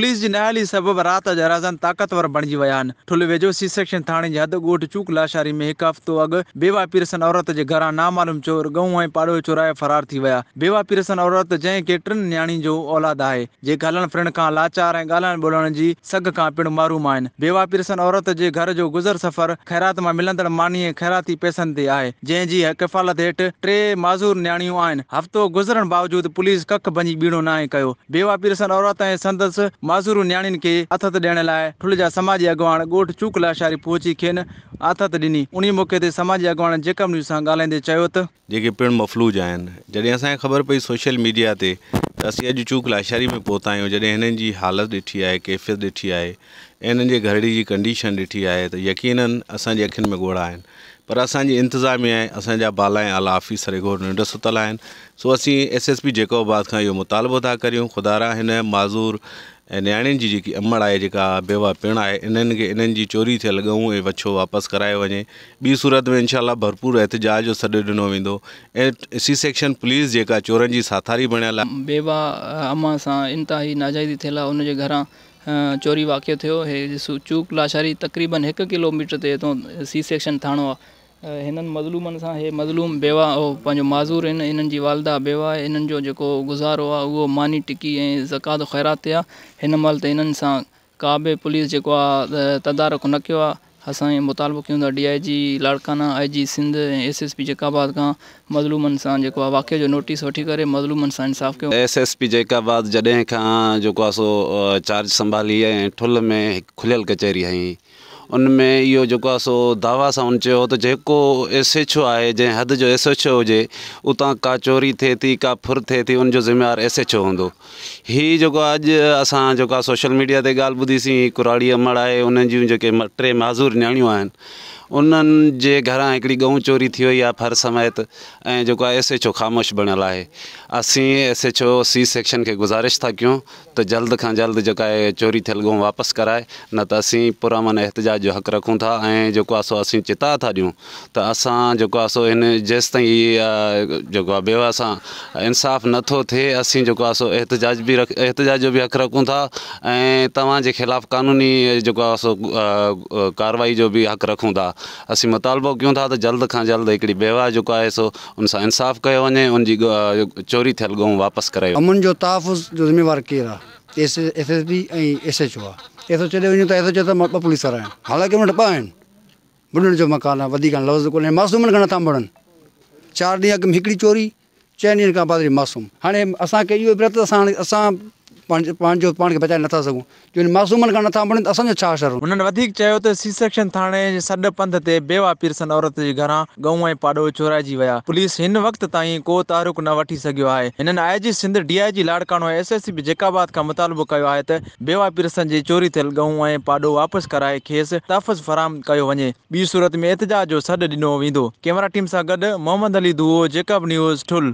police जी नाली सबबु राति जा राज़न ताक़तवर बणिजी विया आहिनि ठुल वेझो सी सेक्शन थाने जी हदि ॻोठ चूक लाशारी में हिकु हफ़्तो अॻु बेवा पीरसन औरत जे घरां नामालूम चोर गहूं ऐं पाड़ो चोराए फ़रार थी विया बेवा पीरसन औरत जंहिंखे टिनि नियाणियुनि जो औलाद आहे जे घरनि खां लाचार ऐं ॻाल्हाइण ॿोलण जी सघ खां पिणु मारूम आहिनि बेवा पीरसन औरत जे घर जो गुज़र सफ़र ख़ैरात मां मिलंदड़ मानी ख़ैराती पैसनि ते आहे जी किफ़ालत हेठि टे माज़ूर नियाणियूं आहिनि हफ़्तो गुज़रण बावजूदु पुलिस कख भंजी ॿीड़ो न आहे कयो बेवा पीरसन औरत ऐं नियाणियुनि खे चयो त जेके पिणु मफ़लूज आहिनि जॾहिं असांखे ख़बर पई सोशल मीडिया ते त असीं अॼु चूक लाशारी में पहुता आहियूं जॾहिं हिननि जी हालति ॾिठी आहे कैफ़ियत ॾिठी आहे ऐं हिननि जे घड़ी जी कंडीशन ॾिठी आहे त यकीन असांजी अखियुनि में ॻोड़ा आहिनि पर असांजी इंतिज़ामिया ऐं असांजा बाला ऐं आला ऑफिसर निंड सुतल आहिनि सो असीं एस एस पी जेको खां इहो मुतालबो था करियूं ख़ुदा ऐं नियाणियुनि जी जेकी अमड़ आहे जेका बेवा पिण आहे इन्हनि खे इन्हनि जी चोरी थियल गऊं ऐं वछो वापसि करायो वञे ॿी सूरत में इनशाला भरपूर ऐतिजाज जो सॾु ॾिनो वेंदो ऐं सी सेक्शन पुलिस जेका चोरनि जी साथारी बणियल आहे बेवा अमा सां इंतिहा ई नाजाइदी थियल आहे उनजे घरां चोरी वाकियो थियो हे चूक लाशारी तक़रीबन हिकु किलोमीटर ते हितां सी सेक्शन थाणो आहे हिननि मज़लूमनि सां मज़लूम बेवा ऐं माज़ूर आहिनि हिननि वालदा बेवा इन जो गुज़ारो आ मानी टिकी ज़कात ख़ैरात ते आहे हिन महिल त का बि पुलिस जो तदारक न कयो आहे मुतालबो कयूं D I G Larkana I G Sindh S S P Jacobabad का मजलूमन से जेको आहे जो नोटिस वी करे मज़लूमनि सां इंसाफ़ कयो एस एस पी जेकाबाद जॾहिं खां जेको सो चार्ज संभाली ऐं ठुल में हिकु कचहरी हई उनमें यो जो सो दावा सां हुन चयो त एस एच ओ आहे जै हद जो एस एच ओ हुजे उतां का चोरी थे थी का फुर थे थी उनजो जिम्मेवार एस एच ओ हों हीउ जेको सोशल मीडिया से ॻाल्हि ॿुधीसीं कुराड़ी अमड़ आहे उन्हनि जूं टे माज़ूर नियाणियूं आहिनि उन घर एक हिकिड़ी चोरी थी वई हर समय समेत एस एच ओ ख़ामोश बनल है अस एस एच ओ सी सेक्शन के गुज़ारिश था क्यों तो जल्द का जल्द जो चोरी थियल गऊं वापस कराए न तो असीं पुरामन एहतजाज जो हक़ रखूं था जो सो अस चिता था दूँ तो असो सो इन जैस ती जो बेवा सा इंसाफ़ नो थे असीं जेको सो एहतजाज भी रख एहतजाज भी हक़ रखूँ था तवाज तव्हांजे क़ानूनी जो सो कारवाई जो भी हक़ रखू था असि मुतालबो कयूं था त जल्द का जल्द हिकिड़ी बेवा जेको आहे सो उन इंसाफ़ कयो वञे उनजी चोरी थियल गऊं वापसि करायो अमुन जो तहफ़ुज़ जो ज़िमेवार केरु S S S B S H O आहे S H O S H O त पुलिस वारा आहिनि हालांकी हुन वटि जो मकान आहे वधीक लफ़्ज़ कोन्हे मासूमनि खां नथा मड़नि चारि ॾींहं अॻु चोरी चइनि ॾींहंनि मासूम हाँ असो इहो बि पंहिंजो पाण खे बचाए नथा सघूं जो मासूमनि खां नथा पढ़नि त असांजो छा सी सेक्शन थाणे जे पंध ते बेवा पीरसन औरत जे घरां गऊं ऐं पाॾो चोराइजी विया पुलिस हिन वक़्त ताईं को तारुक न वठी सघियो आहे हिननि I Sindh D I G लाड़कानो एस एस बी जेकाबाद का मुतालबो किया है बेवा पीरसन जी चोरी थियल गऊं ऐं पाडो वापस कराए खेस तहफ फराम किया वञे ॿी सूरत में एतिजाज जो सॾु ॾिनो कैमरा टीम से गॾु मोहम्मद अली दुओ जेकब न्यूज़ ठुल